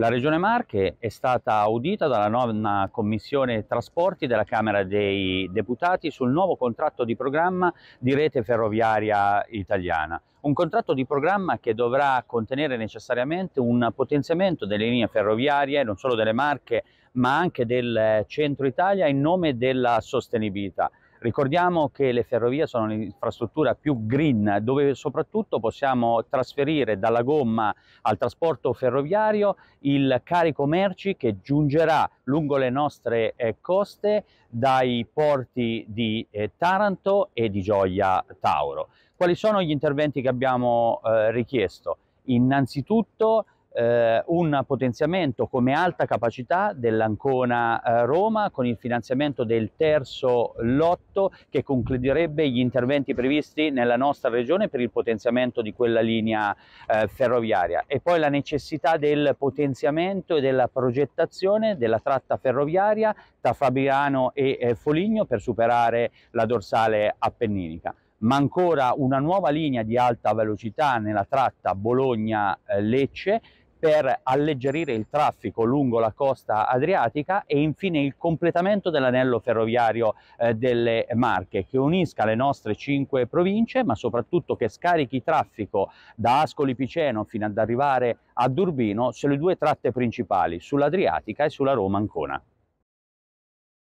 La Regione Marche è stata audita dalla nona Commissione Trasporti della Camera dei Deputati sul nuovo contratto di programma di rete ferroviaria italiana. Un contratto di programma che dovrà contenere necessariamente un potenziamento delle linee ferroviarie, non solo delle Marche, ma anche del eh, centro Italia in nome della sostenibilità. Ricordiamo che le ferrovie sono l'infrastruttura più green, dove soprattutto possiamo trasferire dalla gomma al trasporto ferroviario il carico merci che giungerà lungo le nostre eh, coste dai porti di eh, Taranto e di Gioia Tauro. Quali sono gli interventi che abbiamo eh, richiesto? Innanzitutto eh, un potenziamento come alta capacità dell'Ancona eh, Roma con il finanziamento del terzo lotto che concluderebbe gli interventi previsti nella nostra regione per il potenziamento di quella linea eh, ferroviaria e poi la necessità del potenziamento e della progettazione della tratta ferroviaria tra Fabriano e eh, Foligno per superare la dorsale appenninica ma ancora una nuova linea di alta velocità nella tratta Bologna-Lecce per alleggerire il traffico lungo la costa adriatica e infine il completamento dell'anello ferroviario eh, delle Marche che unisca le nostre cinque province ma soprattutto che scarichi traffico da Ascoli Piceno fino ad arrivare a Durbino sulle due tratte principali, sull'Adriatica e sulla Roma Ancona.